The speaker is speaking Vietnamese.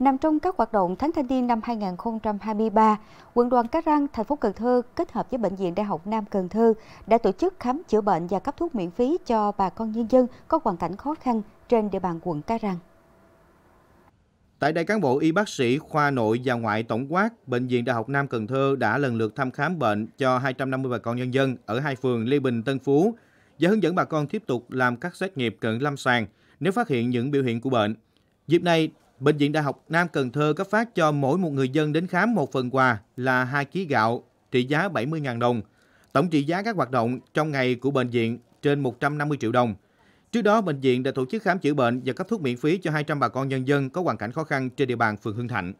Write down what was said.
Nằm trong các hoạt động Tháng Thanh niên năm 2023, quận đoàn Cá Răng, thành phố Cần Thơ kết hợp với Bệnh viện Đại học Nam Cần Thơ đã tổ chức khám chữa bệnh và cấp thuốc miễn phí cho bà con nhân dân có hoàn cảnh khó khăn trên địa bàn quận Cá Răng. Tại đây, cán bộ y bác sĩ khoa nội và ngoại tổng quát Bệnh viện Đại học Nam Cần Thơ đã lần lượt thăm khám bệnh cho 250 bà con nhân dân ở hai phường Lê Bình, Tân Phú và hướng dẫn bà con tiếp tục làm các xét nghiệm cận lâm sàng nếu phát hiện những biểu hiện của bệnh. Dịp này, Bệnh viện Đại học Nam Cần Thơ cấp phát cho mỗi một người dân đến khám một phần quà là 2 kg gạo, trị giá 70.000 đồng. Tổng trị giá các hoạt động trong ngày của bệnh viện trên 150 triệu đồng. Trước đó, bệnh viện đã tổ chức khám chữa bệnh và cấp thuốc miễn phí cho 200 bà con nhân dân có hoàn cảnh khó khăn trên địa bàn phường Hưng Thạnh.